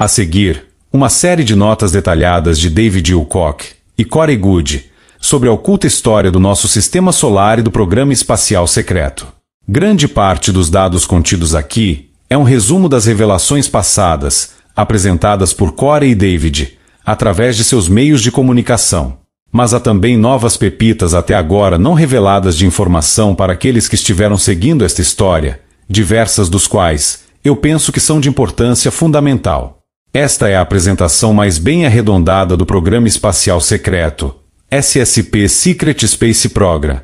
A seguir, uma série de notas detalhadas de David Wilcock e Corey Good sobre a oculta história do nosso sistema solar e do programa espacial secreto. Grande parte dos dados contidos aqui é um resumo das revelações passadas, apresentadas por Corey e David, através de seus meios de comunicação. Mas há também novas pepitas até agora não reveladas de informação para aqueles que estiveram seguindo esta história, diversas dos quais eu penso que são de importância fundamental. Esta é a apresentação mais bem arredondada do Programa Espacial Secreto, SSP Secret Space Program,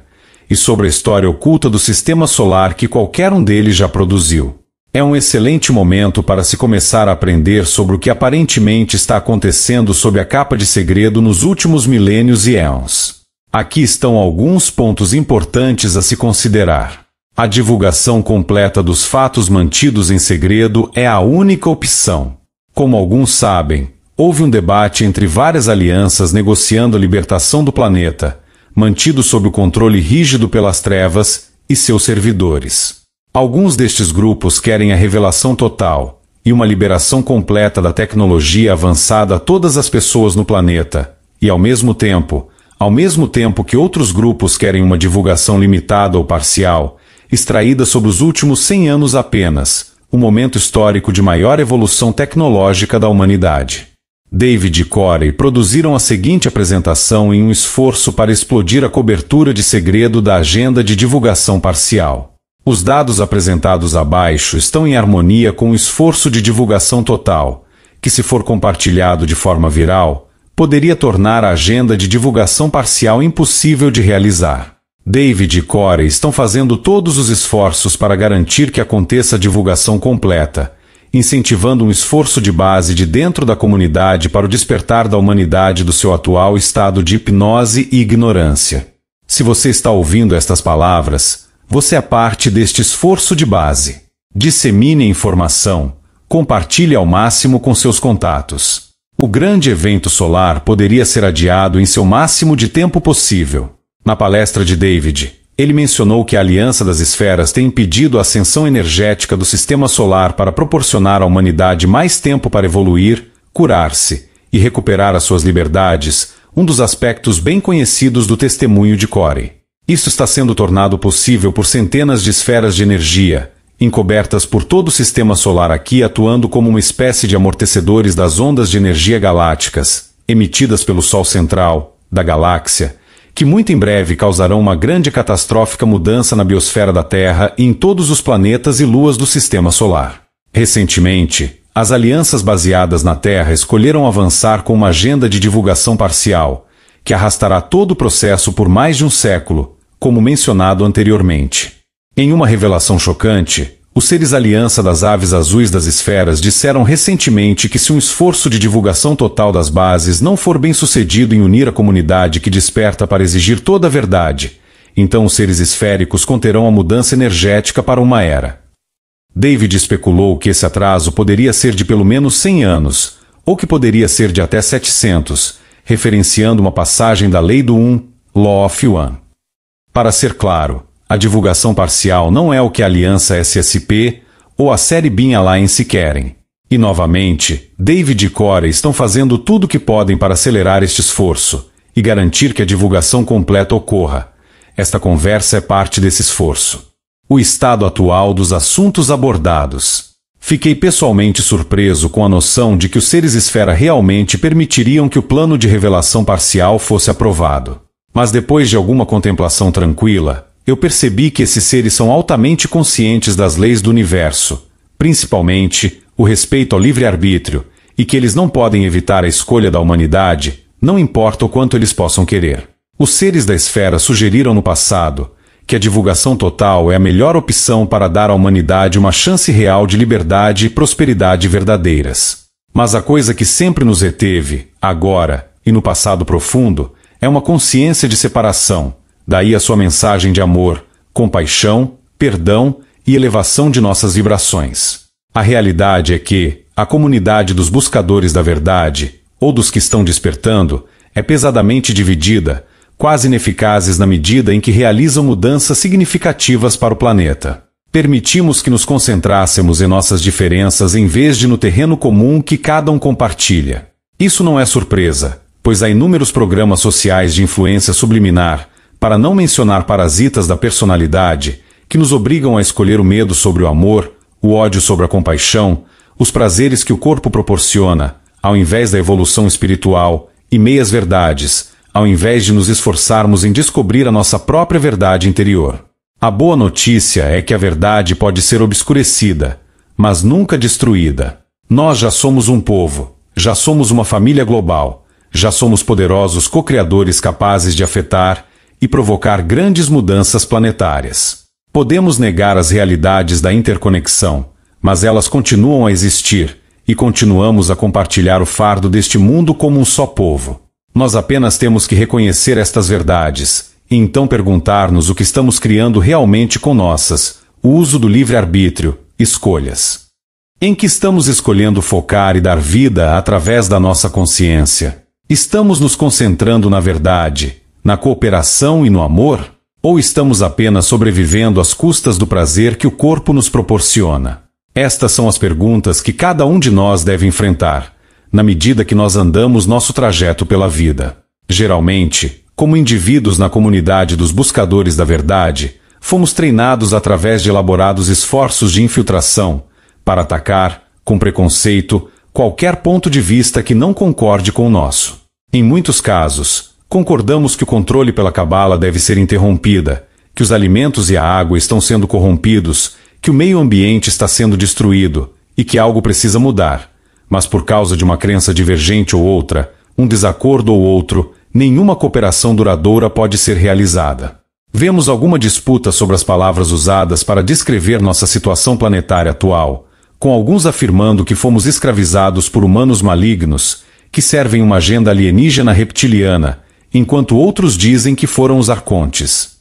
e sobre a história oculta do sistema solar que qualquer um deles já produziu. É um excelente momento para se começar a aprender sobre o que aparentemente está acontecendo sob a capa de segredo nos últimos milênios e éons. Aqui estão alguns pontos importantes a se considerar. A divulgação completa dos fatos mantidos em segredo é a única opção. Como alguns sabem, houve um debate entre várias alianças negociando a libertação do planeta, mantido sob o controle rígido pelas trevas e seus servidores. Alguns destes grupos querem a revelação total e uma liberação completa da tecnologia avançada a todas as pessoas no planeta, e ao mesmo tempo, ao mesmo tempo que outros grupos querem uma divulgação limitada ou parcial, extraída sobre os últimos 100 anos apenas, o momento histórico de maior evolução tecnológica da humanidade. David e Corey produziram a seguinte apresentação em um esforço para explodir a cobertura de segredo da agenda de divulgação parcial. Os dados apresentados abaixo estão em harmonia com o esforço de divulgação total, que, se for compartilhado de forma viral, poderia tornar a agenda de divulgação parcial impossível de realizar. David e Corey estão fazendo todos os esforços para garantir que aconteça a divulgação completa, incentivando um esforço de base de dentro da comunidade para o despertar da humanidade do seu atual estado de hipnose e ignorância. Se você está ouvindo estas palavras, você é parte deste esforço de base. Dissemine a informação, compartilhe ao máximo com seus contatos. O grande evento solar poderia ser adiado em seu máximo de tempo possível. Na palestra de David, ele mencionou que a Aliança das Esferas tem impedido a ascensão energética do sistema solar para proporcionar à humanidade mais tempo para evoluir, curar-se e recuperar as suas liberdades, um dos aspectos bem conhecidos do testemunho de Corey. Isso está sendo tornado possível por centenas de esferas de energia, encobertas por todo o sistema solar aqui atuando como uma espécie de amortecedores das ondas de energia galácticas, emitidas pelo Sol central, da galáxia, que muito em breve causarão uma grande catastrófica mudança na biosfera da Terra e em todos os planetas e luas do sistema solar. Recentemente, as alianças baseadas na Terra escolheram avançar com uma agenda de divulgação parcial, que arrastará todo o processo por mais de um século, como mencionado anteriormente. Em uma revelação chocante, os seres aliança das aves azuis das esferas disseram recentemente que se um esforço de divulgação total das bases não for bem sucedido em unir a comunidade que desperta para exigir toda a verdade, então os seres esféricos conterão a mudança energética para uma era. David especulou que esse atraso poderia ser de pelo menos 100 anos, ou que poderia ser de até 700, referenciando uma passagem da Lei do Um, Law of One. Para ser claro, a divulgação parcial não é o que a aliança SSP ou a série Bin Alliance querem. E novamente, David e Cora estão fazendo tudo o que podem para acelerar este esforço e garantir que a divulgação completa ocorra. Esta conversa é parte desse esforço. O estado atual dos assuntos abordados. Fiquei pessoalmente surpreso com a noção de que os seres esfera realmente permitiriam que o plano de revelação parcial fosse aprovado. Mas depois de alguma contemplação tranquila, eu percebi que esses seres são altamente conscientes das leis do universo, principalmente o respeito ao livre-arbítrio, e que eles não podem evitar a escolha da humanidade, não importa o quanto eles possam querer. Os seres da esfera sugeriram no passado que a divulgação total é a melhor opção para dar à humanidade uma chance real de liberdade e prosperidade verdadeiras. Mas a coisa que sempre nos reteve, agora e no passado profundo, é uma consciência de separação, Daí a sua mensagem de amor, compaixão, perdão e elevação de nossas vibrações. A realidade é que a comunidade dos buscadores da verdade, ou dos que estão despertando, é pesadamente dividida, quase ineficazes na medida em que realizam mudanças significativas para o planeta. Permitimos que nos concentrássemos em nossas diferenças em vez de no terreno comum que cada um compartilha. Isso não é surpresa, pois há inúmeros programas sociais de influência subliminar, para não mencionar parasitas da personalidade, que nos obrigam a escolher o medo sobre o amor, o ódio sobre a compaixão, os prazeres que o corpo proporciona, ao invés da evolução espiritual, e meias verdades, ao invés de nos esforçarmos em descobrir a nossa própria verdade interior. A boa notícia é que a verdade pode ser obscurecida, mas nunca destruída. Nós já somos um povo, já somos uma família global, já somos poderosos co-criadores capazes de afetar e provocar grandes mudanças planetárias. Podemos negar as realidades da interconexão, mas elas continuam a existir e continuamos a compartilhar o fardo deste mundo como um só povo. Nós apenas temos que reconhecer estas verdades e então perguntar-nos o que estamos criando realmente com nossas, o uso do livre-arbítrio, escolhas. Em que estamos escolhendo focar e dar vida através da nossa consciência? Estamos nos concentrando na verdade, na cooperação e no amor? Ou estamos apenas sobrevivendo às custas do prazer que o corpo nos proporciona? Estas são as perguntas que cada um de nós deve enfrentar, na medida que nós andamos nosso trajeto pela vida. Geralmente, como indivíduos na comunidade dos buscadores da verdade, fomos treinados através de elaborados esforços de infiltração para atacar, com preconceito, qualquer ponto de vista que não concorde com o nosso. Em muitos casos, Concordamos que o controle pela cabala deve ser interrompida, que os alimentos e a água estão sendo corrompidos, que o meio ambiente está sendo destruído e que algo precisa mudar. Mas por causa de uma crença divergente ou outra, um desacordo ou outro, nenhuma cooperação duradoura pode ser realizada. Vemos alguma disputa sobre as palavras usadas para descrever nossa situação planetária atual, com alguns afirmando que fomos escravizados por humanos malignos, que servem uma agenda alienígena reptiliana, enquanto outros dizem que foram os arcontes.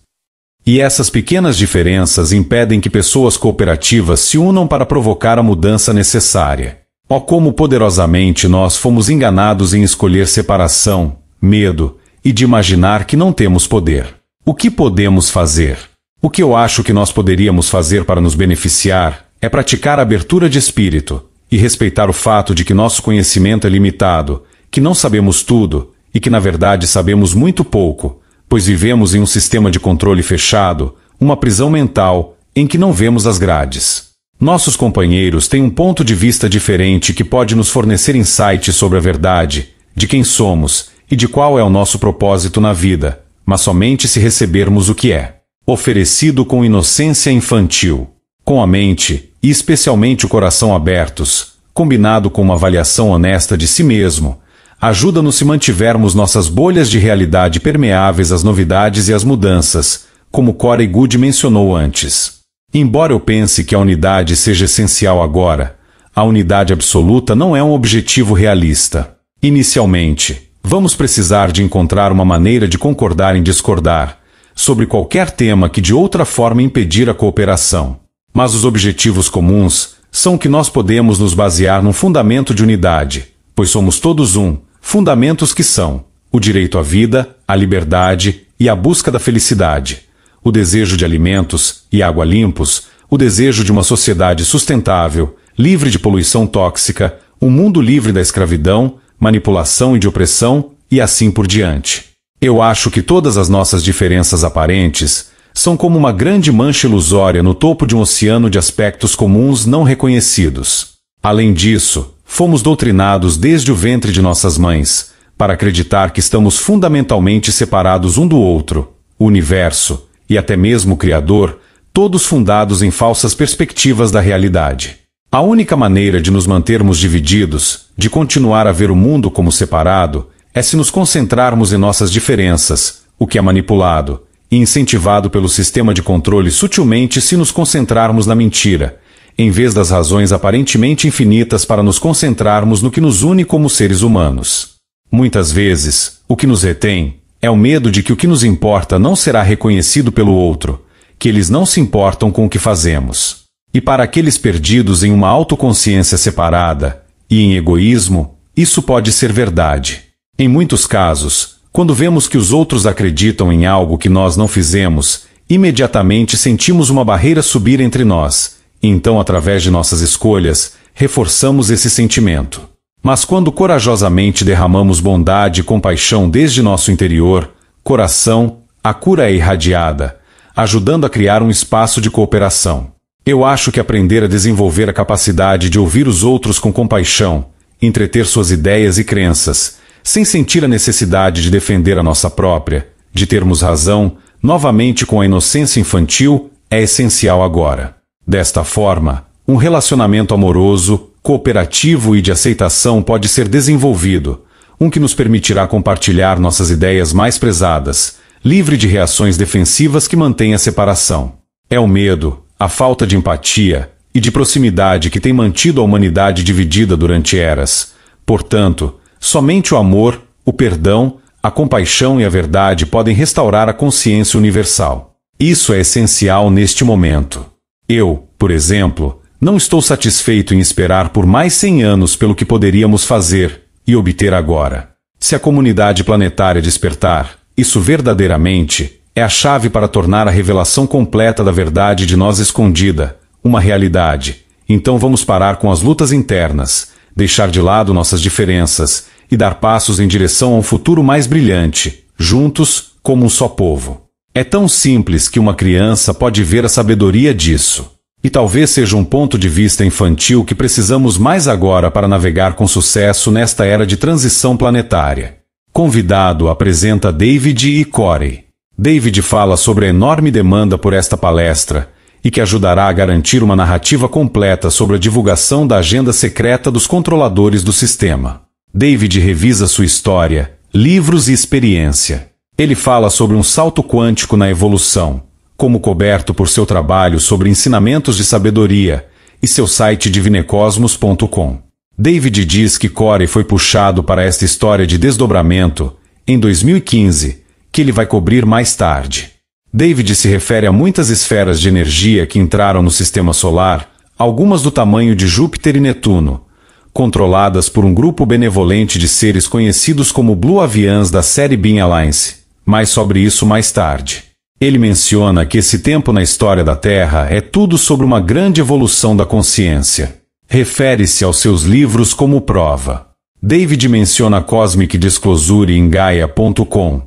E essas pequenas diferenças impedem que pessoas cooperativas se unam para provocar a mudança necessária. Ó oh, como poderosamente nós fomos enganados em escolher separação, medo e de imaginar que não temos poder. O que podemos fazer? O que eu acho que nós poderíamos fazer para nos beneficiar é praticar abertura de espírito e respeitar o fato de que nosso conhecimento é limitado, que não sabemos tudo e que na verdade sabemos muito pouco, pois vivemos em um sistema de controle fechado, uma prisão mental em que não vemos as grades. Nossos companheiros têm um ponto de vista diferente que pode nos fornecer insights sobre a verdade, de quem somos e de qual é o nosso propósito na vida, mas somente se recebermos o que é. Oferecido com inocência infantil, com a mente e especialmente o coração abertos, combinado com uma avaliação honesta de si mesmo, Ajuda-nos se mantivermos nossas bolhas de realidade permeáveis às novidades e às mudanças, como Corey Good mencionou antes. Embora eu pense que a unidade seja essencial agora, a unidade absoluta não é um objetivo realista. Inicialmente, vamos precisar de encontrar uma maneira de concordar em discordar sobre qualquer tema que de outra forma impedir a cooperação. Mas os objetivos comuns são que nós podemos nos basear num fundamento de unidade, pois somos todos um, fundamentos que são o direito à vida, à liberdade e à busca da felicidade, o desejo de alimentos e água limpos, o desejo de uma sociedade sustentável, livre de poluição tóxica, um mundo livre da escravidão, manipulação e de opressão e assim por diante. Eu acho que todas as nossas diferenças aparentes são como uma grande mancha ilusória no topo de um oceano de aspectos comuns não reconhecidos. Além disso, Fomos doutrinados desde o ventre de nossas mães para acreditar que estamos fundamentalmente separados um do outro, o universo e até mesmo o Criador, todos fundados em falsas perspectivas da realidade. A única maneira de nos mantermos divididos, de continuar a ver o mundo como separado, é se nos concentrarmos em nossas diferenças, o que é manipulado e incentivado pelo sistema de controle sutilmente se nos concentrarmos na mentira, em vez das razões aparentemente infinitas para nos concentrarmos no que nos une como seres humanos. Muitas vezes, o que nos retém é o medo de que o que nos importa não será reconhecido pelo outro, que eles não se importam com o que fazemos. E para aqueles perdidos em uma autoconsciência separada e em egoísmo, isso pode ser verdade. Em muitos casos, quando vemos que os outros acreditam em algo que nós não fizemos, imediatamente sentimos uma barreira subir entre nós então, através de nossas escolhas, reforçamos esse sentimento. Mas quando corajosamente derramamos bondade e compaixão desde nosso interior, coração, a cura é irradiada, ajudando a criar um espaço de cooperação. Eu acho que aprender a desenvolver a capacidade de ouvir os outros com compaixão, entreter suas ideias e crenças, sem sentir a necessidade de defender a nossa própria, de termos razão, novamente com a inocência infantil, é essencial agora. Desta forma, um relacionamento amoroso, cooperativo e de aceitação pode ser desenvolvido, um que nos permitirá compartilhar nossas ideias mais prezadas, livre de reações defensivas que mantêm a separação. É o medo, a falta de empatia e de proximidade que tem mantido a humanidade dividida durante eras. Portanto, somente o amor, o perdão, a compaixão e a verdade podem restaurar a consciência universal. Isso é essencial neste momento. Eu, por exemplo, não estou satisfeito em esperar por mais 100 anos pelo que poderíamos fazer e obter agora. Se a comunidade planetária despertar, isso verdadeiramente é a chave para tornar a revelação completa da verdade de nós escondida uma realidade. Então vamos parar com as lutas internas, deixar de lado nossas diferenças e dar passos em direção a um futuro mais brilhante, juntos como um só povo. É tão simples que uma criança pode ver a sabedoria disso. E talvez seja um ponto de vista infantil que precisamos mais agora para navegar com sucesso nesta era de transição planetária. Convidado apresenta David e Corey. David fala sobre a enorme demanda por esta palestra e que ajudará a garantir uma narrativa completa sobre a divulgação da agenda secreta dos controladores do sistema. David revisa sua história, livros e experiência ele fala sobre um salto quântico na evolução, como coberto por seu trabalho sobre ensinamentos de sabedoria e seu site divinecosmos.com. David diz que Corey foi puxado para esta história de desdobramento em 2015, que ele vai cobrir mais tarde. David se refere a muitas esferas de energia que entraram no sistema solar, algumas do tamanho de Júpiter e Netuno, controladas por um grupo benevolente de seres conhecidos como Blue Avians da série Bean Alliance mas sobre isso mais tarde. Ele menciona que esse tempo na história da Terra é tudo sobre uma grande evolução da consciência. Refere-se aos seus livros como prova. David menciona Cosmic Disclosure em Gaia.com,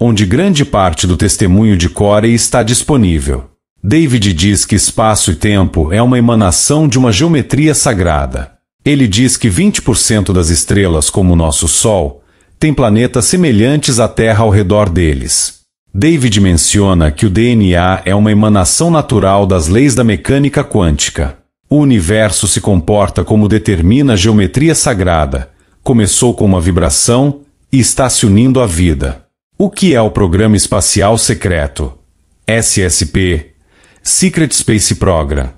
onde grande parte do testemunho de Corey está disponível. David diz que espaço e tempo é uma emanação de uma geometria sagrada. Ele diz que 20% das estrelas, como o nosso Sol, tem planetas semelhantes à Terra ao redor deles. David menciona que o DNA é uma emanação natural das leis da mecânica quântica. O universo se comporta como determina a geometria sagrada. Começou com uma vibração e está se unindo à vida. O que é o Programa Espacial Secreto? SSP Secret Space Program.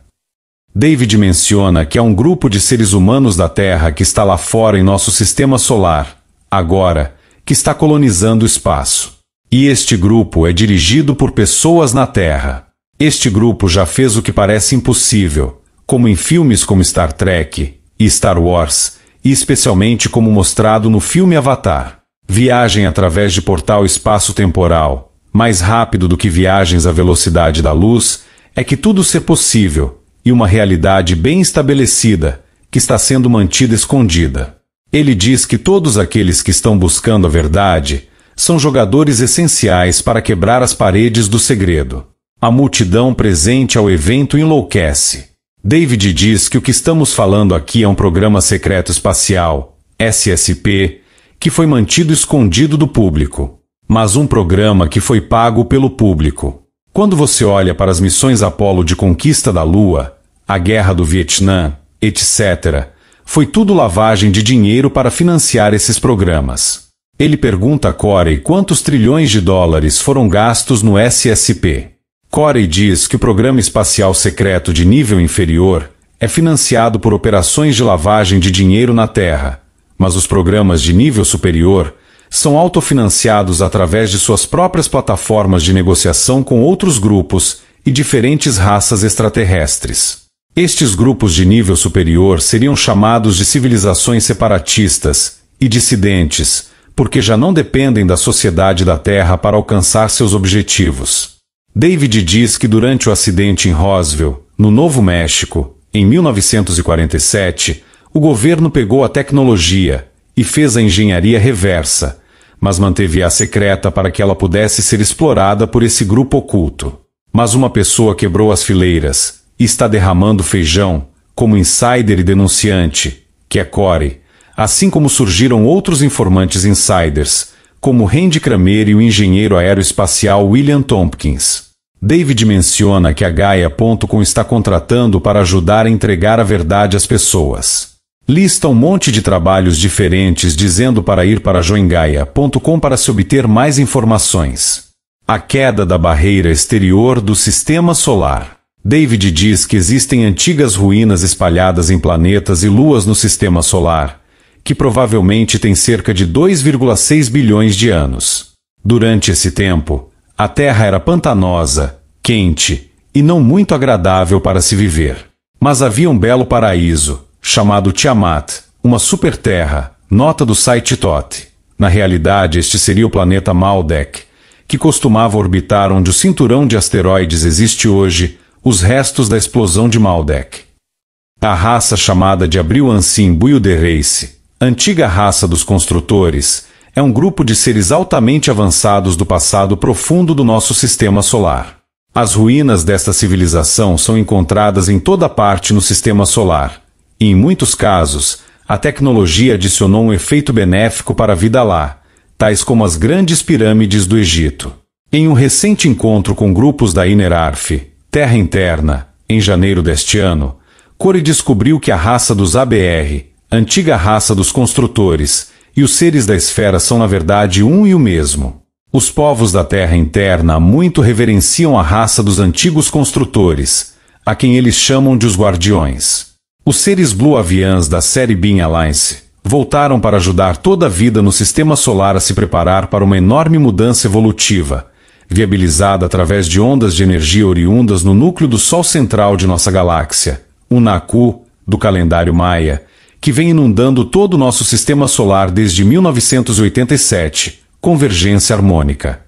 David menciona que há é um grupo de seres humanos da Terra que está lá fora em nosso sistema solar agora, que está colonizando o espaço. E este grupo é dirigido por pessoas na Terra. Este grupo já fez o que parece impossível, como em filmes como Star Trek e Star Wars, e especialmente como mostrado no filme Avatar. Viagem através de portal espaço-temporal, mais rápido do que viagens à velocidade da luz, é que tudo ser possível, e uma realidade bem estabelecida, que está sendo mantida escondida. Ele diz que todos aqueles que estão buscando a verdade são jogadores essenciais para quebrar as paredes do segredo. A multidão presente ao evento enlouquece. David diz que o que estamos falando aqui é um programa secreto espacial, SSP, que foi mantido escondido do público, mas um programa que foi pago pelo público. Quando você olha para as missões Apolo de conquista da Lua, a guerra do Vietnã, etc., foi tudo lavagem de dinheiro para financiar esses programas. Ele pergunta a Corey quantos trilhões de dólares foram gastos no SSP. Corey diz que o Programa Espacial Secreto de Nível Inferior é financiado por operações de lavagem de dinheiro na Terra, mas os programas de nível superior são autofinanciados através de suas próprias plataformas de negociação com outros grupos e diferentes raças extraterrestres. Estes grupos de nível superior seriam chamados de civilizações separatistas e dissidentes, porque já não dependem da sociedade da Terra para alcançar seus objetivos. David diz que durante o acidente em Roswell, no Novo México, em 1947, o governo pegou a tecnologia e fez a engenharia reversa, mas manteve-a secreta para que ela pudesse ser explorada por esse grupo oculto. Mas uma pessoa quebrou as fileiras, está derramando feijão, como insider e denunciante, que é Core, assim como surgiram outros informantes insiders, como Randy Kramer e o engenheiro aeroespacial William Tompkins. David menciona que a Gaia.com está contratando para ajudar a entregar a verdade às pessoas. Lista um monte de trabalhos diferentes dizendo para ir para joingaia.com para se obter mais informações. A queda da barreira exterior do sistema solar. David diz que existem antigas ruínas espalhadas em planetas e luas no sistema solar, que provavelmente tem cerca de 2,6 bilhões de anos. Durante esse tempo, a Terra era pantanosa, quente e não muito agradável para se viver. Mas havia um belo paraíso, chamado Tiamat, uma superterra, nota do site Tote. Na realidade, este seria o planeta Maldek, que costumava orbitar onde o cinturão de asteroides existe hoje, os restos da explosão de Maldek. A raça chamada de Abril-Ancim de Race, antiga raça dos construtores, é um grupo de seres altamente avançados do passado profundo do nosso sistema solar. As ruínas desta civilização são encontradas em toda parte no sistema solar, e em muitos casos, a tecnologia adicionou um efeito benéfico para a vida lá, tais como as grandes pirâmides do Egito. Em um recente encontro com grupos da Inner Arf, Terra Interna, em janeiro deste ano, Corey descobriu que a raça dos ABR, antiga raça dos construtores, e os seres da esfera são na verdade um e o mesmo. Os povos da Terra Interna muito reverenciam a raça dos antigos construtores, a quem eles chamam de os Guardiões. Os seres Blue Avians da série Bean Alliance voltaram para ajudar toda a vida no sistema solar a se preparar para uma enorme mudança evolutiva, viabilizada através de ondas de energia oriundas no núcleo do Sol central de nossa galáxia, o Naku, do calendário Maia, que vem inundando todo o nosso sistema solar desde 1987, convergência harmônica.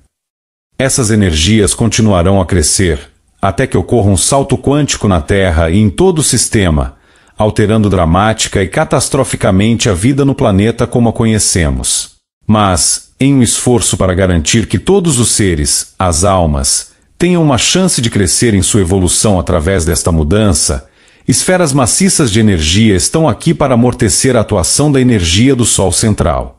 Essas energias continuarão a crescer, até que ocorra um salto quântico na Terra e em todo o sistema, alterando dramática e catastroficamente a vida no planeta como a conhecemos mas em um esforço para garantir que todos os seres, as almas, tenham uma chance de crescer em sua evolução através desta mudança, esferas maciças de energia estão aqui para amortecer a atuação da energia do Sol central.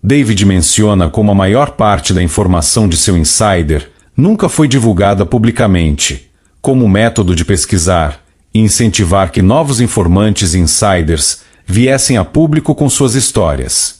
David menciona como a maior parte da informação de seu insider nunca foi divulgada publicamente, como método de pesquisar e incentivar que novos informantes e insiders viessem a público com suas histórias.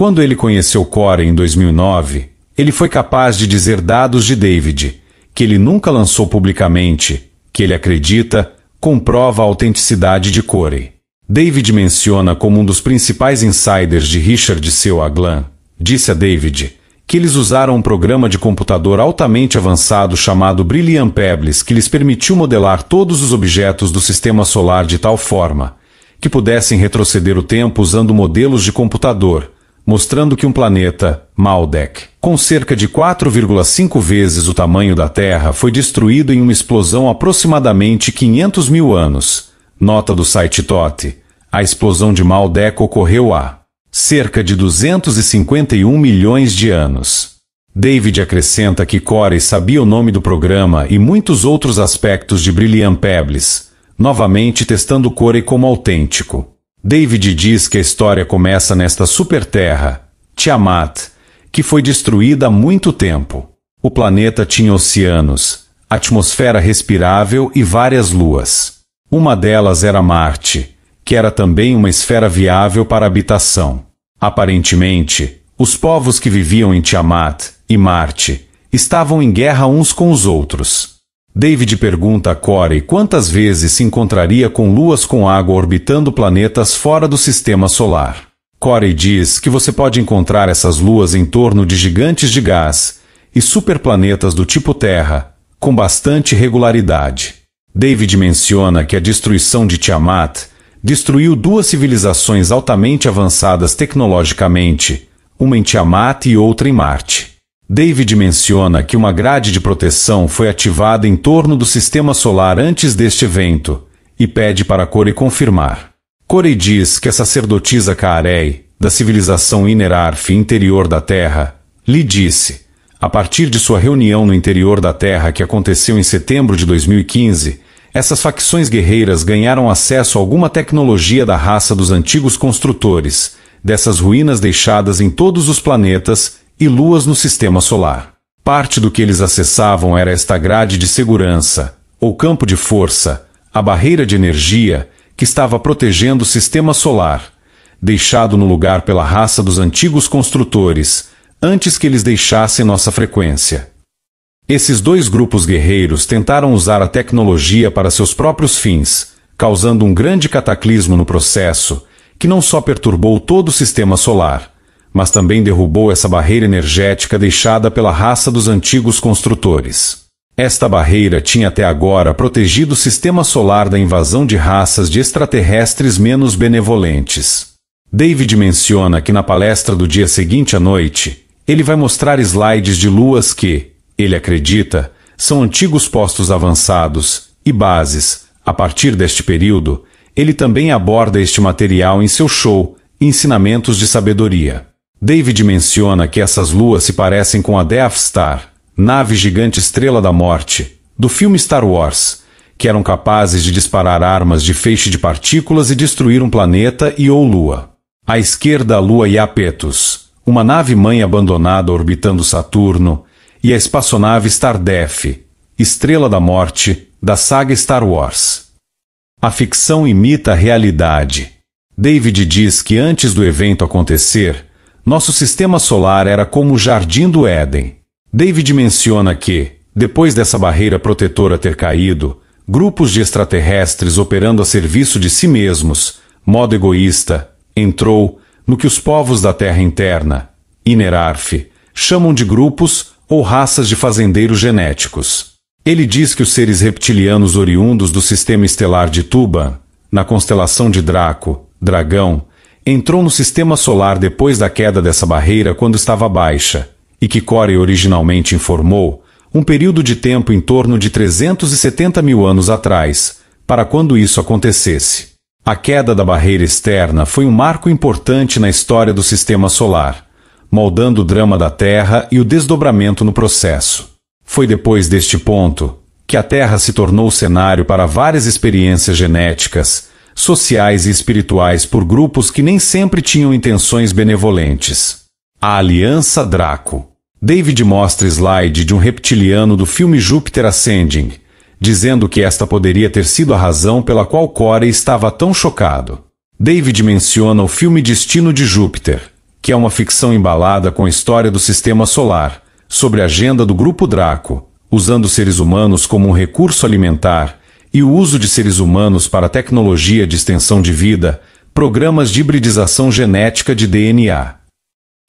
Quando ele conheceu Core em 2009, ele foi capaz de dizer dados de David, que ele nunca lançou publicamente, que ele acredita, comprova a autenticidade de Corey. David menciona como um dos principais insiders de Richard Seu Aglan, disse a David, que eles usaram um programa de computador altamente avançado chamado Brilliant Pebbles que lhes permitiu modelar todos os objetos do sistema solar de tal forma que pudessem retroceder o tempo usando modelos de computador, mostrando que um planeta, Maldek, com cerca de 4,5 vezes o tamanho da Terra, foi destruído em uma explosão aproximadamente 500 mil anos. Nota do site TOT. A explosão de Maldek ocorreu há cerca de 251 milhões de anos. David acrescenta que Corey sabia o nome do programa e muitos outros aspectos de Brilliant Pebbles, novamente testando Corey como autêntico. David diz que a história começa nesta superterra, Tiamat, que foi destruída há muito tempo. O planeta tinha oceanos, atmosfera respirável e várias luas. Uma delas era Marte, que era também uma esfera viável para habitação. Aparentemente, os povos que viviam em Tiamat e Marte estavam em guerra uns com os outros. David pergunta a Corey quantas vezes se encontraria com luas com água orbitando planetas fora do sistema solar. Corey diz que você pode encontrar essas luas em torno de gigantes de gás e superplanetas do tipo Terra, com bastante regularidade. David menciona que a destruição de Tiamat destruiu duas civilizações altamente avançadas tecnologicamente, uma em Tiamat e outra em Marte. David menciona que uma grade de proteção foi ativada em torno do sistema solar antes deste evento, e pede para Corey confirmar. Corey diz que a sacerdotisa Kaarei, da civilização Inerarf interior da Terra, lhe disse, a partir de sua reunião no interior da Terra que aconteceu em setembro de 2015, essas facções guerreiras ganharam acesso a alguma tecnologia da raça dos antigos construtores, dessas ruínas deixadas em todos os planetas e luas no sistema solar. Parte do que eles acessavam era esta grade de segurança, ou campo de força, a barreira de energia, que estava protegendo o sistema solar, deixado no lugar pela raça dos antigos construtores, antes que eles deixassem nossa frequência. Esses dois grupos guerreiros tentaram usar a tecnologia para seus próprios fins, causando um grande cataclismo no processo, que não só perturbou todo o sistema solar, mas também derrubou essa barreira energética deixada pela raça dos antigos construtores. Esta barreira tinha até agora protegido o sistema solar da invasão de raças de extraterrestres menos benevolentes. David menciona que na palestra do dia seguinte à noite, ele vai mostrar slides de luas que, ele acredita, são antigos postos avançados e bases. A partir deste período, ele também aborda este material em seu show Ensinamentos de Sabedoria. David menciona que essas luas se parecem com a Death Star, nave gigante estrela da morte, do filme Star Wars, que eram capazes de disparar armas de feixe de partículas e destruir um planeta e ou lua. À esquerda, a lua Iapetus, uma nave-mãe abandonada orbitando Saturno, e a espaçonave Stardef, estrela da morte, da saga Star Wars. A ficção imita a realidade. David diz que antes do evento acontecer, nosso sistema solar era como o jardim do Éden. David menciona que, depois dessa barreira protetora ter caído, grupos de extraterrestres operando a serviço de si mesmos, modo egoísta, entrou no que os povos da Terra interna, Inerarfe, chamam de grupos ou raças de fazendeiros genéticos. Ele diz que os seres reptilianos oriundos do sistema estelar de Tuba, na constelação de Draco, Dragão, entrou no sistema solar depois da queda dessa barreira quando estava baixa, e que Corey originalmente informou, um período de tempo em torno de 370 mil anos atrás, para quando isso acontecesse. A queda da barreira externa foi um marco importante na história do sistema solar, moldando o drama da Terra e o desdobramento no processo. Foi depois deste ponto que a Terra se tornou o cenário para várias experiências genéticas, sociais e espirituais por grupos que nem sempre tinham intenções benevolentes. A Aliança Draco. David mostra slide de um reptiliano do filme Júpiter Ascending, dizendo que esta poderia ter sido a razão pela qual Corey estava tão chocado. David menciona o filme Destino de Júpiter, que é uma ficção embalada com a história do sistema solar, sobre a agenda do grupo Draco, usando seres humanos como um recurso alimentar, e o uso de seres humanos para tecnologia de extensão de vida, programas de hibridização genética de DNA.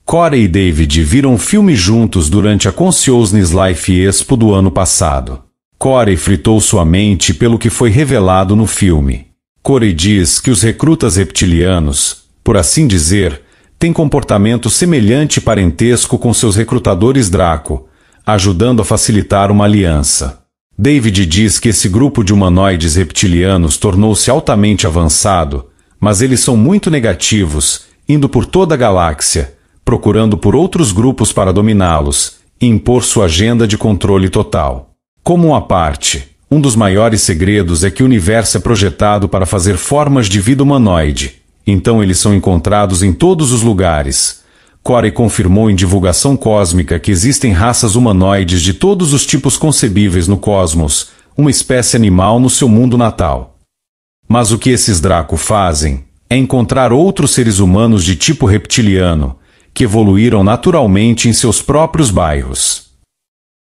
Corey e David viram filme juntos durante a Consciousness Life Expo do ano passado. Corey fritou sua mente pelo que foi revelado no filme. Corey diz que os recrutas reptilianos, por assim dizer, têm comportamento semelhante parentesco com seus recrutadores Draco, ajudando a facilitar uma aliança. David diz que esse grupo de humanoides reptilianos tornou-se altamente avançado, mas eles são muito negativos, indo por toda a galáxia, procurando por outros grupos para dominá-los e impor sua agenda de controle total. Como uma parte, um dos maiores segredos é que o universo é projetado para fazer formas de vida humanoide, então eles são encontrados em todos os lugares, Corey confirmou em divulgação cósmica que existem raças humanoides de todos os tipos concebíveis no cosmos, uma espécie animal no seu mundo natal. Mas o que esses Draco fazem é encontrar outros seres humanos de tipo reptiliano, que evoluíram naturalmente em seus próprios bairros.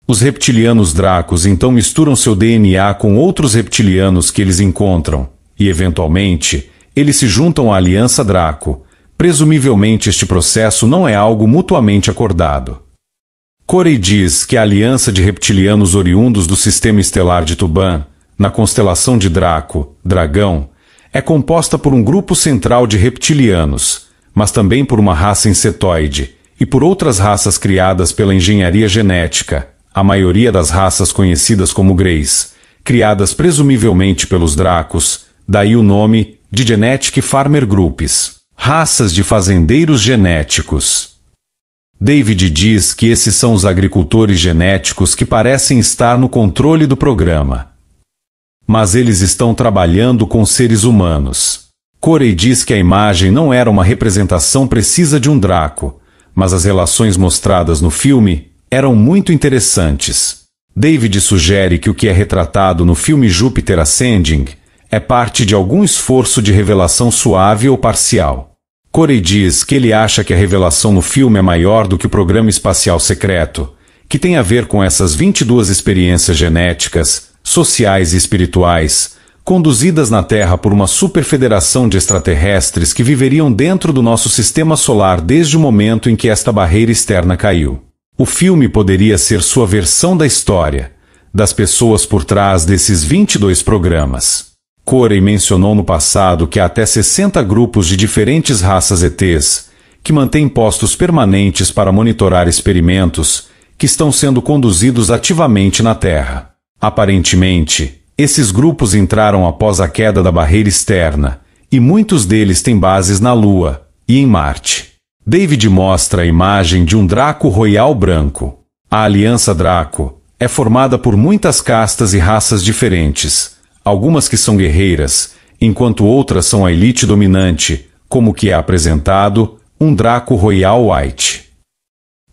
Os reptilianos Dracos então misturam seu DNA com outros reptilianos que eles encontram, e eventualmente, eles se juntam à Aliança Draco, Presumivelmente, este processo não é algo mutuamente acordado. Corey diz que a aliança de reptilianos oriundos do sistema estelar de Tuban, na constelação de Draco, Dragão, é composta por um grupo central de reptilianos, mas também por uma raça insetoide e por outras raças criadas pela engenharia genética, a maioria das raças conhecidas como Greys, criadas presumivelmente pelos Dracos, daí o nome de Genetic Farmer Groups. Raças de fazendeiros genéticos. David diz que esses são os agricultores genéticos que parecem estar no controle do programa. Mas eles estão trabalhando com seres humanos. Corey diz que a imagem não era uma representação precisa de um Draco, mas as relações mostradas no filme eram muito interessantes. David sugere que o que é retratado no filme Júpiter Ascending é parte de algum esforço de revelação suave ou parcial. Corey diz que ele acha que a revelação no filme é maior do que o programa espacial secreto, que tem a ver com essas 22 experiências genéticas, sociais e espirituais, conduzidas na Terra por uma superfederação de extraterrestres que viveriam dentro do nosso sistema solar desde o momento em que esta barreira externa caiu. O filme poderia ser sua versão da história, das pessoas por trás desses 22 programas. Corey mencionou no passado que há até 60 grupos de diferentes raças ETs que mantêm postos permanentes para monitorar experimentos que estão sendo conduzidos ativamente na Terra. Aparentemente, esses grupos entraram após a queda da barreira externa, e muitos deles têm bases na Lua e em Marte. David mostra a imagem de um Draco Royal branco. A Aliança Draco é formada por muitas castas e raças diferentes algumas que são guerreiras, enquanto outras são a elite dominante, como que é apresentado um Draco Royal White.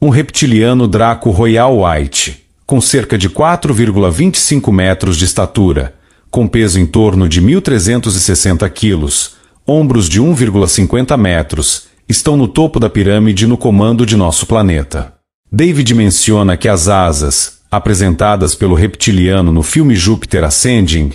Um reptiliano Draco Royal White, com cerca de 4,25 metros de estatura, com peso em torno de 1.360 quilos, ombros de 1,50 metros, estão no topo da pirâmide no comando de nosso planeta. David menciona que as asas, apresentadas pelo reptiliano no filme Júpiter Ascending,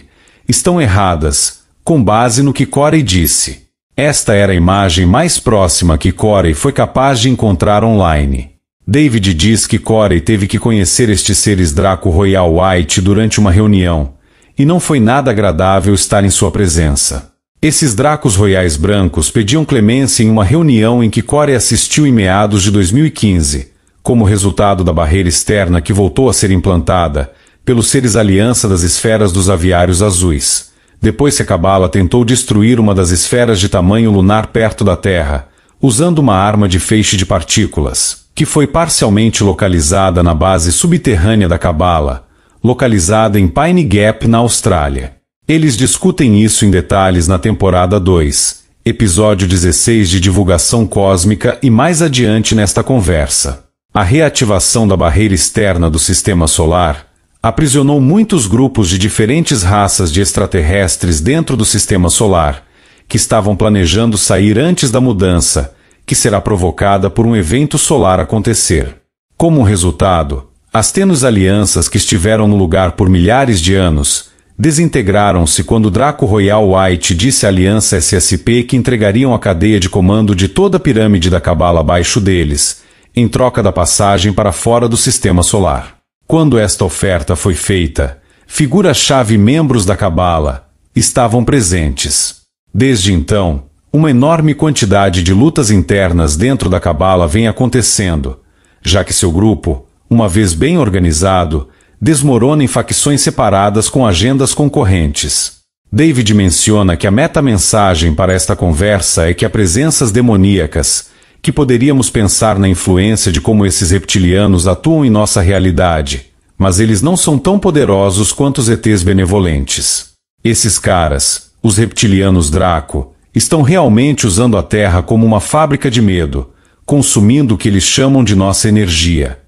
estão erradas, com base no que Corey disse. Esta era a imagem mais próxima que Corey foi capaz de encontrar online. David diz que Corey teve que conhecer estes seres Draco Royal White durante uma reunião, e não foi nada agradável estar em sua presença. Esses Dracos Royais Brancos pediam clemência em uma reunião em que Corey assistiu em meados de 2015, como resultado da barreira externa que voltou a ser implantada, pelos seres aliança das esferas dos aviários azuis. Depois que a cabala tentou destruir uma das esferas de tamanho lunar perto da Terra, usando uma arma de feixe de partículas, que foi parcialmente localizada na base subterrânea da Cabala, localizada em Pine Gap, na Austrália. Eles discutem isso em detalhes na temporada 2, episódio 16 de divulgação cósmica e mais adiante nesta conversa. A reativação da barreira externa do sistema solar aprisionou muitos grupos de diferentes raças de extraterrestres dentro do sistema solar, que estavam planejando sair antes da mudança, que será provocada por um evento solar acontecer. Como resultado, as tênues alianças que estiveram no lugar por milhares de anos desintegraram-se quando Draco Royal White disse à aliança SSP que entregariam a cadeia de comando de toda a pirâmide da Cabala abaixo deles, em troca da passagem para fora do sistema solar. Quando esta oferta foi feita, figura-chave membros da Cabala estavam presentes. Desde então, uma enorme quantidade de lutas internas dentro da Cabala vem acontecendo, já que seu grupo, uma vez bem organizado, desmorona em facções separadas com agendas concorrentes. David menciona que a meta-mensagem para esta conversa é que há presenças demoníacas, que poderíamos pensar na influência de como esses reptilianos atuam em nossa realidade, mas eles não são tão poderosos quanto os ETs benevolentes. Esses caras, os reptilianos Draco, estão realmente usando a Terra como uma fábrica de medo, consumindo o que eles chamam de nossa energia.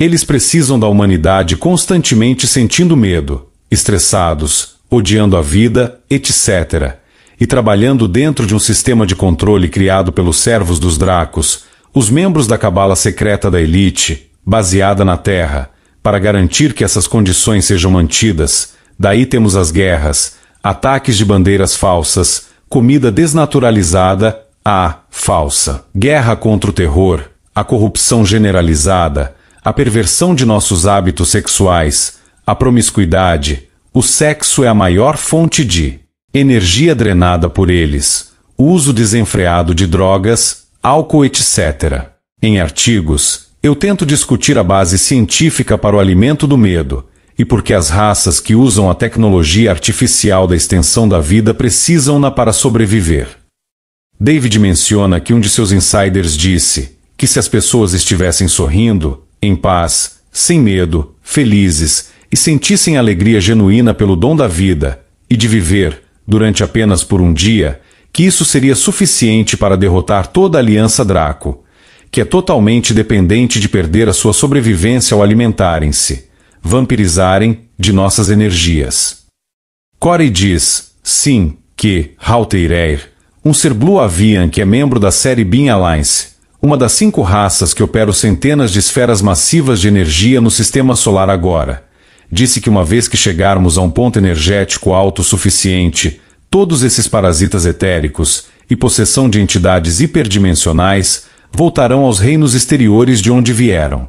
Eles precisam da humanidade constantemente sentindo medo, estressados, odiando a vida, etc e trabalhando dentro de um sistema de controle criado pelos servos dos Dracos, os membros da cabala secreta da elite, baseada na Terra, para garantir que essas condições sejam mantidas. Daí temos as guerras, ataques de bandeiras falsas, comida desnaturalizada, a falsa, guerra contra o terror, a corrupção generalizada, a perversão de nossos hábitos sexuais, a promiscuidade. O sexo é a maior fonte de energia drenada por eles, uso desenfreado de drogas, álcool, etc. Em artigos, eu tento discutir a base científica para o alimento do medo e porque as raças que usam a tecnologia artificial da extensão da vida precisam-na para sobreviver. David menciona que um de seus insiders disse que se as pessoas estivessem sorrindo, em paz, sem medo, felizes e sentissem alegria genuína pelo dom da vida e de viver, durante apenas por um dia, que isso seria suficiente para derrotar toda a Aliança Draco, que é totalmente dependente de perder a sua sobrevivência ao alimentarem-se, vampirizarem, de nossas energias. Corey diz, sim, que Halteireir, um ser Blue Avian que é membro da série Bean Alliance, uma das cinco raças que operam centenas de esferas massivas de energia no sistema solar agora, disse que uma vez que chegarmos a um ponto energético alto suficiente, todos esses parasitas etéricos, e possessão de entidades hiperdimensionais, voltarão aos reinos exteriores de onde vieram.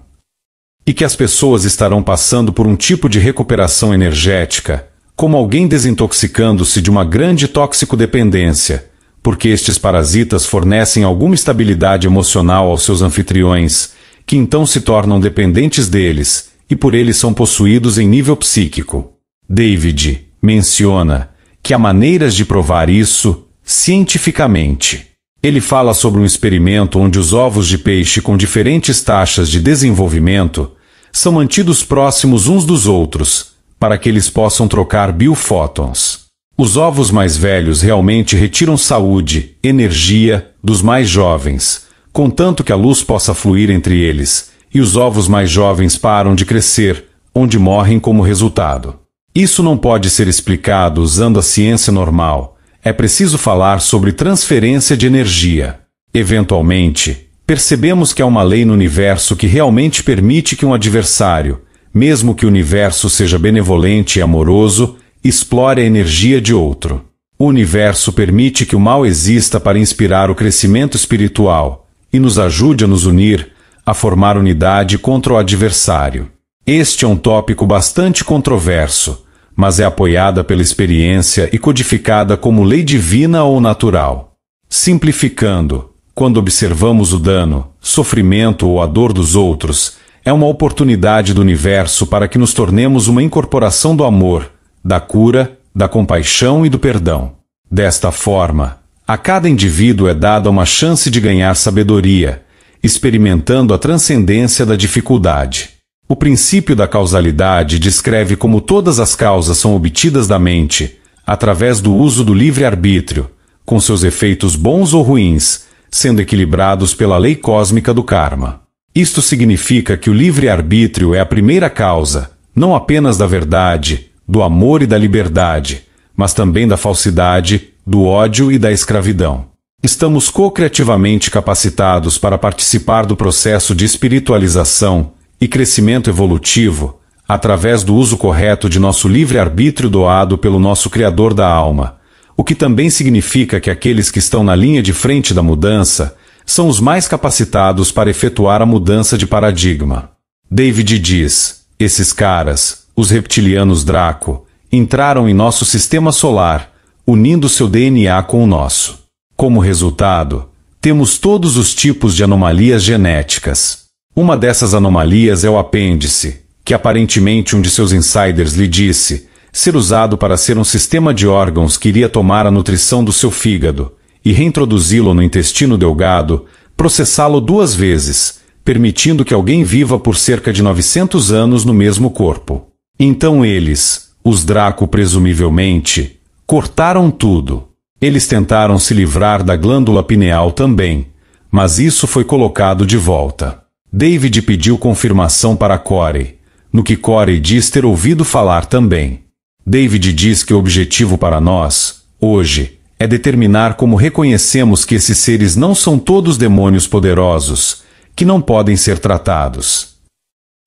E que as pessoas estarão passando por um tipo de recuperação energética, como alguém desintoxicando-se de uma grande toxicodependência, porque estes parasitas fornecem alguma estabilidade emocional aos seus anfitriões, que então se tornam dependentes deles e por eles são possuídos em nível psíquico. David menciona que há maneiras de provar isso cientificamente. Ele fala sobre um experimento onde os ovos de peixe com diferentes taxas de desenvolvimento são mantidos próximos uns dos outros, para que eles possam trocar biofótons. Os ovos mais velhos realmente retiram saúde, energia dos mais jovens, contanto que a luz possa fluir entre eles, e os ovos mais jovens param de crescer, onde morrem como resultado. Isso não pode ser explicado usando a ciência normal. É preciso falar sobre transferência de energia. Eventualmente, percebemos que há uma lei no universo que realmente permite que um adversário, mesmo que o universo seja benevolente e amoroso, explore a energia de outro. O universo permite que o mal exista para inspirar o crescimento espiritual e nos ajude a nos unir, a formar unidade contra o adversário. Este é um tópico bastante controverso, mas é apoiada pela experiência e codificada como lei divina ou natural. Simplificando, quando observamos o dano, sofrimento ou a dor dos outros, é uma oportunidade do universo para que nos tornemos uma incorporação do amor, da cura, da compaixão e do perdão. Desta forma, a cada indivíduo é dada uma chance de ganhar sabedoria, experimentando a transcendência da dificuldade. O princípio da causalidade descreve como todas as causas são obtidas da mente, através do uso do livre-arbítrio, com seus efeitos bons ou ruins, sendo equilibrados pela lei cósmica do karma. Isto significa que o livre-arbítrio é a primeira causa, não apenas da verdade, do amor e da liberdade, mas também da falsidade, do ódio e da escravidão. Estamos co-criativamente capacitados para participar do processo de espiritualização e crescimento evolutivo através do uso correto de nosso livre-arbítrio doado pelo nosso Criador da alma, o que também significa que aqueles que estão na linha de frente da mudança são os mais capacitados para efetuar a mudança de paradigma. David diz: esses caras, os reptilianos Draco, entraram em nosso sistema solar, unindo seu DNA com o nosso. Como resultado, temos todos os tipos de anomalias genéticas. Uma dessas anomalias é o apêndice, que aparentemente um de seus insiders lhe disse ser usado para ser um sistema de órgãos que iria tomar a nutrição do seu fígado e reintroduzi-lo no intestino delgado, processá-lo duas vezes, permitindo que alguém viva por cerca de 900 anos no mesmo corpo. Então eles, os Draco presumivelmente, cortaram tudo eles tentaram se livrar da glândula pineal também, mas isso foi colocado de volta. David pediu confirmação para Corey, no que Corey diz ter ouvido falar também. David diz que o objetivo para nós, hoje, é determinar como reconhecemos que esses seres não são todos demônios poderosos, que não podem ser tratados.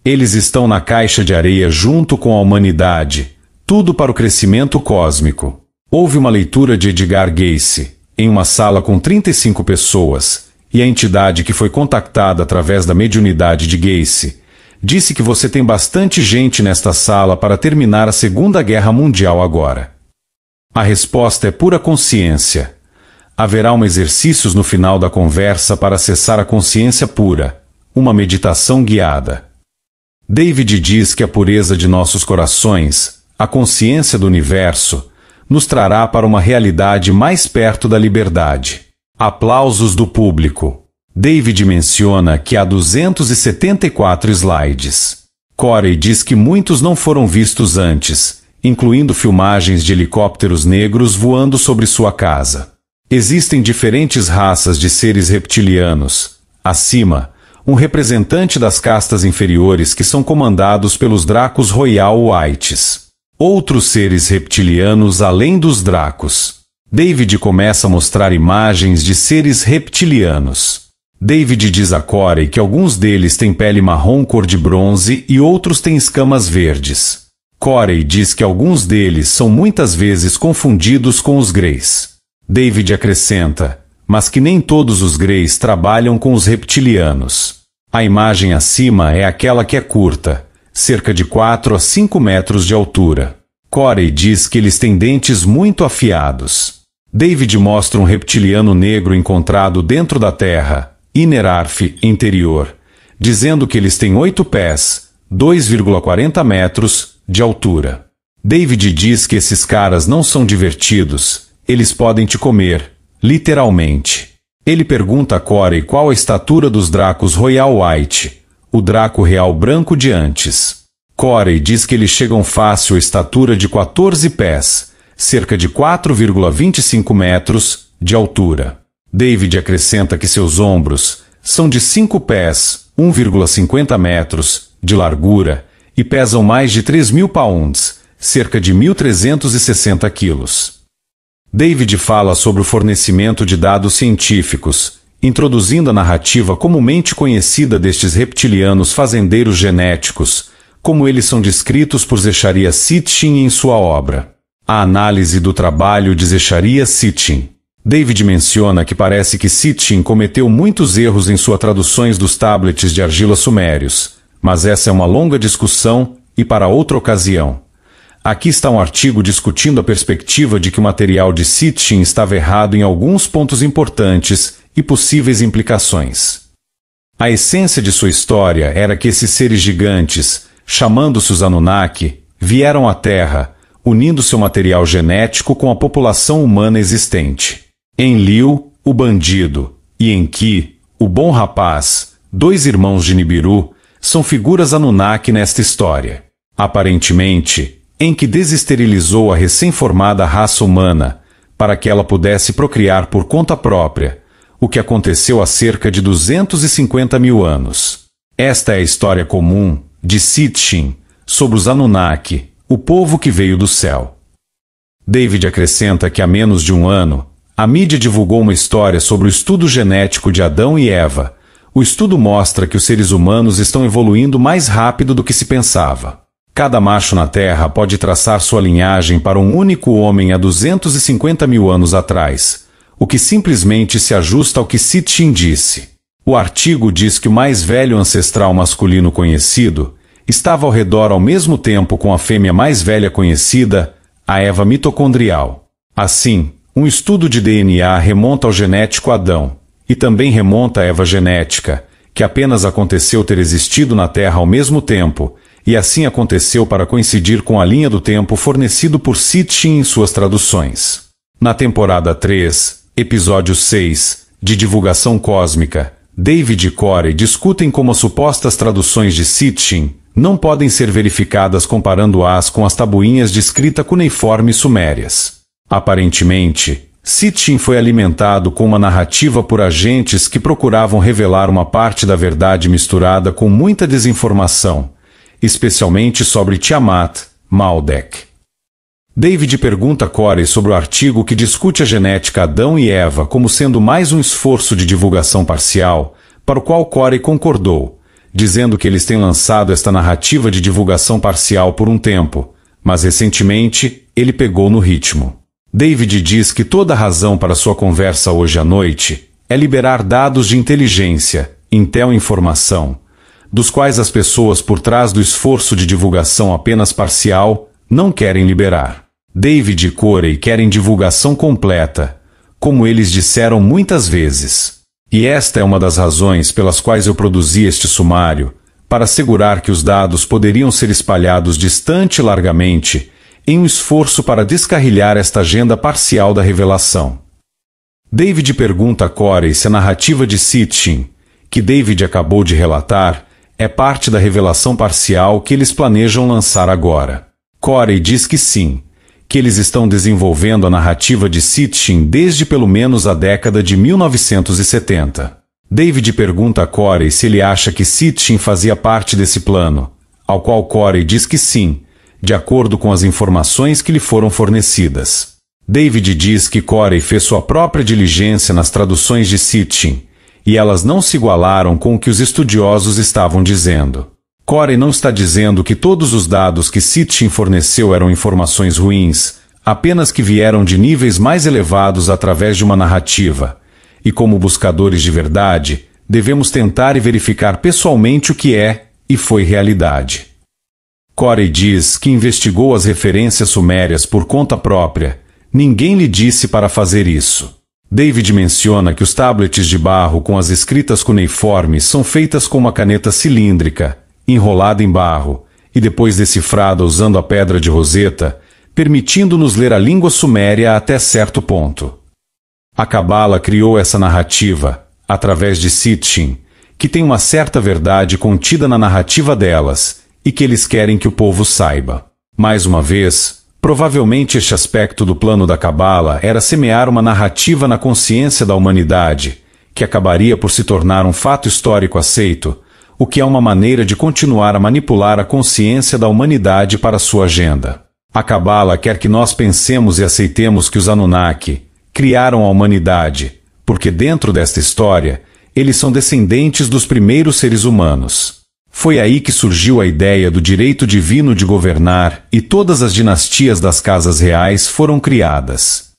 Eles estão na caixa de areia junto com a humanidade, tudo para o crescimento cósmico. Houve uma leitura de Edgar Gacy, em uma sala com 35 pessoas, e a entidade que foi contactada através da mediunidade de Gacy disse que você tem bastante gente nesta sala para terminar a Segunda Guerra Mundial agora. A resposta é pura consciência. Haverá um exercícios no final da conversa para acessar a consciência pura, uma meditação guiada. David diz que a pureza de nossos corações, a consciência do universo, nos trará para uma realidade mais perto da liberdade. Aplausos do público. David menciona que há 274 slides. Corey diz que muitos não foram vistos antes, incluindo filmagens de helicópteros negros voando sobre sua casa. Existem diferentes raças de seres reptilianos. Acima, um representante das castas inferiores que são comandados pelos Dracos Royal Whites. Outros seres reptilianos além dos Dracos. David começa a mostrar imagens de seres reptilianos. David diz a Corey que alguns deles têm pele marrom cor de bronze e outros têm escamas verdes. Corey diz que alguns deles são muitas vezes confundidos com os Greys. David acrescenta, mas que nem todos os Greys trabalham com os reptilianos. A imagem acima é aquela que é curta, cerca de 4 a 5 metros de altura. Corey diz que eles têm dentes muito afiados. David mostra um reptiliano negro encontrado dentro da Terra, Inerarf interior, dizendo que eles têm 8 pés, 2,40 metros, de altura. David diz que esses caras não são divertidos, eles podem te comer, literalmente. Ele pergunta a Corey qual a estatura dos Dracos Royal White, o draco real branco de antes. Corey diz que eles chegam fácil à estatura de 14 pés, cerca de 4,25 metros, de altura. David acrescenta que seus ombros são de 5 pés, 1,50 metros, de largura, e pesam mais de 3.000 pounds, cerca de 1.360 quilos. David fala sobre o fornecimento de dados científicos, introduzindo a narrativa comumente conhecida destes reptilianos fazendeiros genéticos, como eles são descritos por Zecharia Sitchin em sua obra. A análise do trabalho de Zecharia Sitchin. David menciona que parece que Sitchin cometeu muitos erros em suas traduções dos tablets de argila sumérios, mas essa é uma longa discussão e para outra ocasião. Aqui está um artigo discutindo a perspectiva de que o material de Sitchin estava errado em alguns pontos importantes e possíveis implicações. A essência de sua história era que esses seres gigantes, chamando-se os Anunnaki, vieram à Terra, unindo seu material genético com a população humana existente. Em Liu, o bandido, e em Ki, o bom rapaz, dois irmãos de Nibiru, são figuras Anunnaki nesta história. Aparentemente, em que desesterilizou a recém-formada raça humana, para que ela pudesse procriar por conta própria, o que aconteceu há cerca de 250 mil anos. Esta é a história comum de Sitchin sobre os Anunnaki, o povo que veio do céu. David acrescenta que há menos de um ano, a mídia divulgou uma história sobre o estudo genético de Adão e Eva. O estudo mostra que os seres humanos estão evoluindo mais rápido do que se pensava. Cada macho na Terra pode traçar sua linhagem para um único homem há 250 mil anos atrás, o que simplesmente se ajusta ao que Sitchin disse. O artigo diz que o mais velho ancestral masculino conhecido estava ao redor ao mesmo tempo com a fêmea mais velha conhecida, a Eva mitocondrial. Assim, um estudo de DNA remonta ao genético Adão, e também remonta à Eva genética, que apenas aconteceu ter existido na Terra ao mesmo tempo, e assim aconteceu para coincidir com a linha do tempo fornecido por Sitchin em suas traduções. Na temporada 3, Episódio 6 de Divulgação Cósmica. David e Corey discutem como as supostas traduções de Sitchin não podem ser verificadas comparando-as com as tabuinhas de escrita cuneiforme sumérias. Aparentemente, Sitchin foi alimentado com uma narrativa por agentes que procuravam revelar uma parte da verdade misturada com muita desinformação, especialmente sobre Tiamat, Maldek David pergunta Corey sobre o artigo que discute a genética Adão e Eva como sendo mais um esforço de divulgação parcial, para o qual Corey concordou, dizendo que eles têm lançado esta narrativa de divulgação parcial por um tempo, mas recentemente ele pegou no ritmo. David diz que toda a razão para sua conversa hoje à noite é liberar dados de inteligência, intel informação, dos quais as pessoas por trás do esforço de divulgação apenas parcial não querem liberar. David e Corey querem divulgação completa, como eles disseram muitas vezes. E esta é uma das razões pelas quais eu produzi este sumário, para assegurar que os dados poderiam ser espalhados distante e largamente, em um esforço para descarrilhar esta agenda parcial da revelação. David pergunta a Corey se a narrativa de Sitchin, que David acabou de relatar, é parte da revelação parcial que eles planejam lançar agora. Corey diz que sim, que eles estão desenvolvendo a narrativa de Sitchin desde pelo menos a década de 1970. David pergunta a Corey se ele acha que Sitchin fazia parte desse plano, ao qual Corey diz que sim, de acordo com as informações que lhe foram fornecidas. David diz que Corey fez sua própria diligência nas traduções de Sitchin, e elas não se igualaram com o que os estudiosos estavam dizendo. Corey não está dizendo que todos os dados que Sitchin forneceu eram informações ruins, apenas que vieram de níveis mais elevados através de uma narrativa. E como buscadores de verdade, devemos tentar e verificar pessoalmente o que é e foi realidade. Corey diz que investigou as referências sumérias por conta própria. Ninguém lhe disse para fazer isso. David menciona que os tablets de barro com as escritas cuneiformes são feitas com uma caneta cilíndrica, enrolada em barro, e depois decifrada usando a pedra de Roseta, permitindo-nos ler a língua suméria até certo ponto. A Cabala criou essa narrativa, através de Sitchin, que tem uma certa verdade contida na narrativa delas, e que eles querem que o povo saiba. Mais uma vez, provavelmente este aspecto do plano da Cabala era semear uma narrativa na consciência da humanidade, que acabaria por se tornar um fato histórico aceito, o que é uma maneira de continuar a manipular a consciência da humanidade para sua agenda. A Cabala quer que nós pensemos e aceitemos que os Anunnaki criaram a humanidade, porque dentro desta história, eles são descendentes dos primeiros seres humanos. Foi aí que surgiu a ideia do direito divino de governar e todas as dinastias das casas reais foram criadas.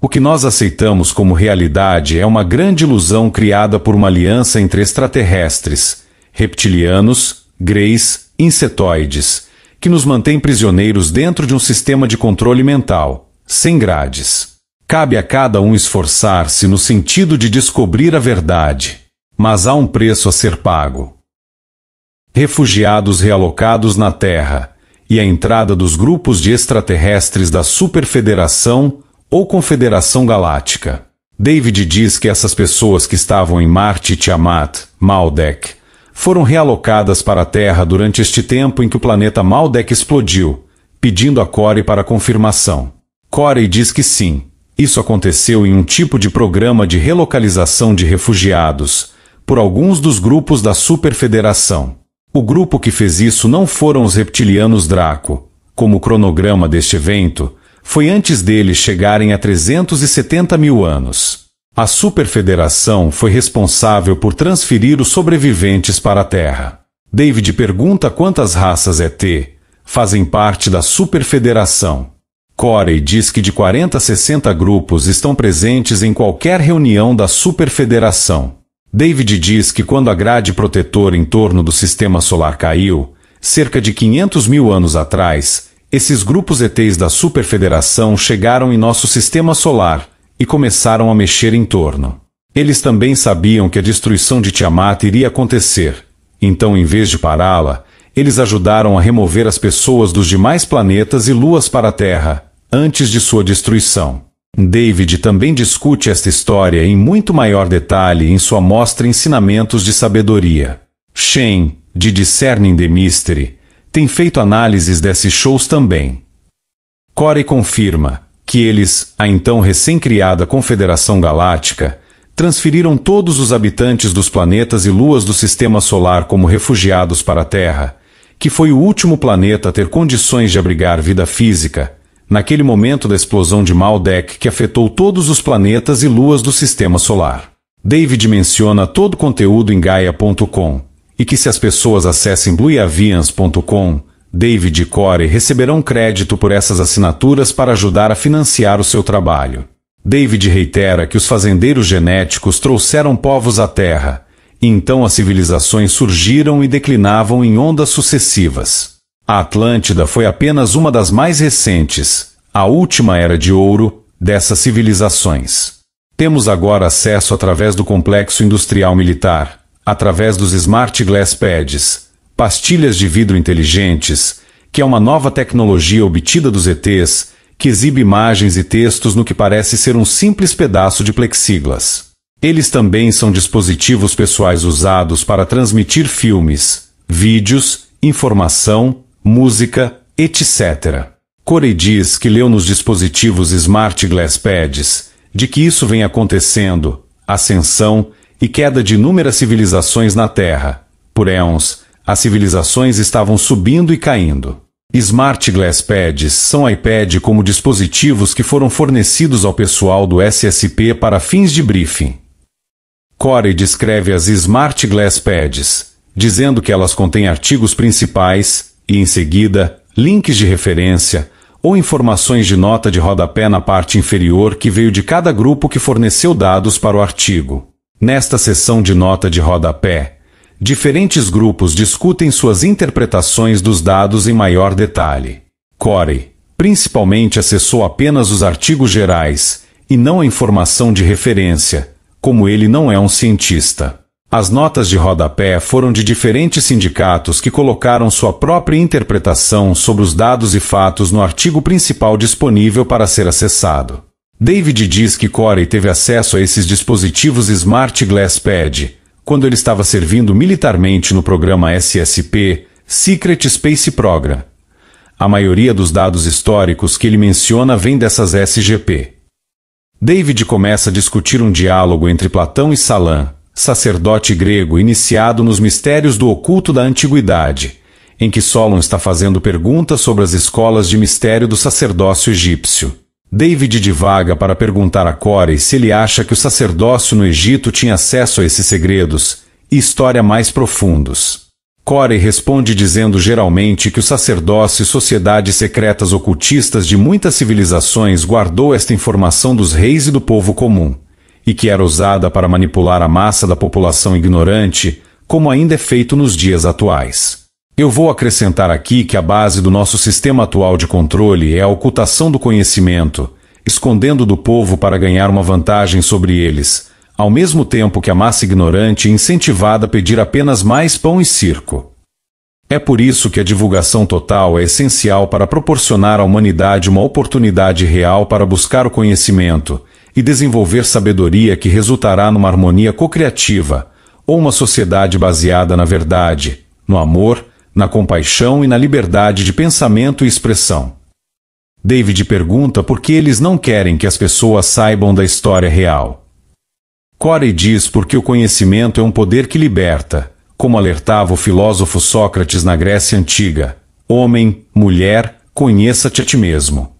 O que nós aceitamos como realidade é uma grande ilusão criada por uma aliança entre extraterrestres, reptilianos, greys, insetoides, que nos mantém prisioneiros dentro de um sistema de controle mental, sem grades. Cabe a cada um esforçar-se no sentido de descobrir a verdade, mas há um preço a ser pago. Refugiados realocados na Terra e a entrada dos grupos de extraterrestres da Superfederação ou Confederação Galáctica. David diz que essas pessoas que estavam em Marte Tiamat, Maldek, foram realocadas para a Terra durante este tempo em que o planeta Maldek explodiu, pedindo a Corey para confirmação. Corey diz que sim. Isso aconteceu em um tipo de programa de relocalização de refugiados, por alguns dos grupos da Superfederação. O grupo que fez isso não foram os reptilianos Draco. Como o cronograma deste evento, foi antes deles chegarem a 370 mil anos. A Superfederação foi responsável por transferir os sobreviventes para a Terra. David pergunta quantas raças ET é fazem parte da Superfederação. Corey diz que de 40 a 60 grupos estão presentes em qualquer reunião da Superfederação. David diz que quando a grade protetora em torno do sistema solar caiu, cerca de 500 mil anos atrás, esses grupos ETs da Superfederação chegaram em nosso sistema solar e começaram a mexer em torno. Eles também sabiam que a destruição de Tiamat iria acontecer, então, em vez de pará-la, eles ajudaram a remover as pessoas dos demais planetas e luas para a Terra, antes de sua destruição. David também discute esta história em muito maior detalhe em sua mostra Ensinamentos de Sabedoria. Shen, de Discerning the Mystery, tem feito análises desses shows também. Corey confirma, que eles, a então recém-criada Confederação Galáctica, transferiram todos os habitantes dos planetas e luas do sistema solar como refugiados para a Terra, que foi o último planeta a ter condições de abrigar vida física, naquele momento da explosão de Maldek que afetou todos os planetas e luas do sistema solar. David menciona todo o conteúdo em Gaia.com e que se as pessoas acessem blueavians.com, David Core receberão crédito por essas assinaturas para ajudar a financiar o seu trabalho. David reitera que os fazendeiros genéticos trouxeram povos à Terra, e então as civilizações surgiram e declinavam em ondas sucessivas. A Atlântida foi apenas uma das mais recentes, a última era de ouro dessas civilizações. Temos agora acesso através do complexo industrial militar, através dos Smart Glass Pads, pastilhas de vidro inteligentes, que é uma nova tecnologia obtida dos ETs, que exibe imagens e textos no que parece ser um simples pedaço de plexiglas. Eles também são dispositivos pessoais usados para transmitir filmes, vídeos, informação, música, etc. Corey diz que leu nos dispositivos Smart Glass Pads de que isso vem acontecendo, ascensão e queda de inúmeras civilizações na Terra, por éons, as civilizações estavam subindo e caindo. Smart Glass Pads são iPad como dispositivos que foram fornecidos ao pessoal do SSP para fins de briefing. Corey descreve as Smart Glass Pads, dizendo que elas contêm artigos principais e, em seguida, links de referência ou informações de nota de rodapé na parte inferior que veio de cada grupo que forneceu dados para o artigo. Nesta seção de nota de rodapé, Diferentes grupos discutem suas interpretações dos dados em maior detalhe. Corey, principalmente, acessou apenas os artigos gerais e não a informação de referência, como ele não é um cientista. As notas de rodapé foram de diferentes sindicatos que colocaram sua própria interpretação sobre os dados e fatos no artigo principal disponível para ser acessado. David diz que Corey teve acesso a esses dispositivos Smart Glass Pad, quando ele estava servindo militarmente no programa SSP, Secret Space Program. A maioria dos dados históricos que ele menciona vem dessas SGP. David começa a discutir um diálogo entre Platão e Salam, sacerdote grego iniciado nos mistérios do oculto da antiguidade, em que Solon está fazendo perguntas sobre as escolas de mistério do sacerdócio egípcio. David divaga para perguntar a Corey se ele acha que o sacerdócio no Egito tinha acesso a esses segredos e história mais profundos. Corey responde dizendo geralmente que o sacerdócio e sociedades secretas ocultistas de muitas civilizações guardou esta informação dos reis e do povo comum, e que era usada para manipular a massa da população ignorante, como ainda é feito nos dias atuais. Eu vou acrescentar aqui que a base do nosso sistema atual de controle é a ocultação do conhecimento, escondendo do povo para ganhar uma vantagem sobre eles, ao mesmo tempo que a massa ignorante é incentivada a pedir apenas mais pão e circo. É por isso que a divulgação total é essencial para proporcionar à humanidade uma oportunidade real para buscar o conhecimento e desenvolver sabedoria que resultará numa harmonia cocriativa ou uma sociedade baseada na verdade, no amor, na compaixão e na liberdade de pensamento e expressão. David pergunta por que eles não querem que as pessoas saibam da história real. Corey diz porque o conhecimento é um poder que liberta, como alertava o filósofo Sócrates na Grécia Antiga. Homem, mulher, conheça-te a ti mesmo.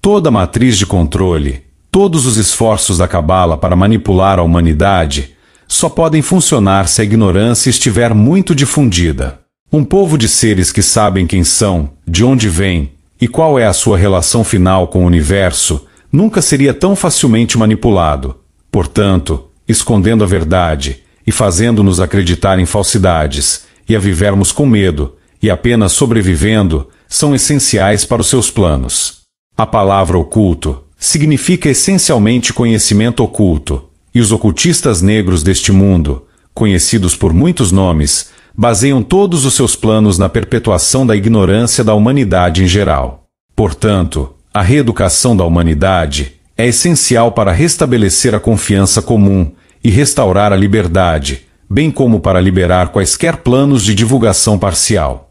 Toda matriz de controle, todos os esforços da cabala para manipular a humanidade só podem funcionar se a ignorância estiver muito difundida. Um povo de seres que sabem quem são, de onde vêm e qual é a sua relação final com o universo, nunca seria tão facilmente manipulado. Portanto, escondendo a verdade e fazendo-nos acreditar em falsidades e a vivermos com medo e apenas sobrevivendo, são essenciais para os seus planos. A palavra oculto significa essencialmente conhecimento oculto, e os ocultistas negros deste mundo, conhecidos por muitos nomes, baseiam todos os seus planos na perpetuação da ignorância da humanidade em geral. Portanto, a reeducação da humanidade é essencial para restabelecer a confiança comum e restaurar a liberdade, bem como para liberar quaisquer planos de divulgação parcial.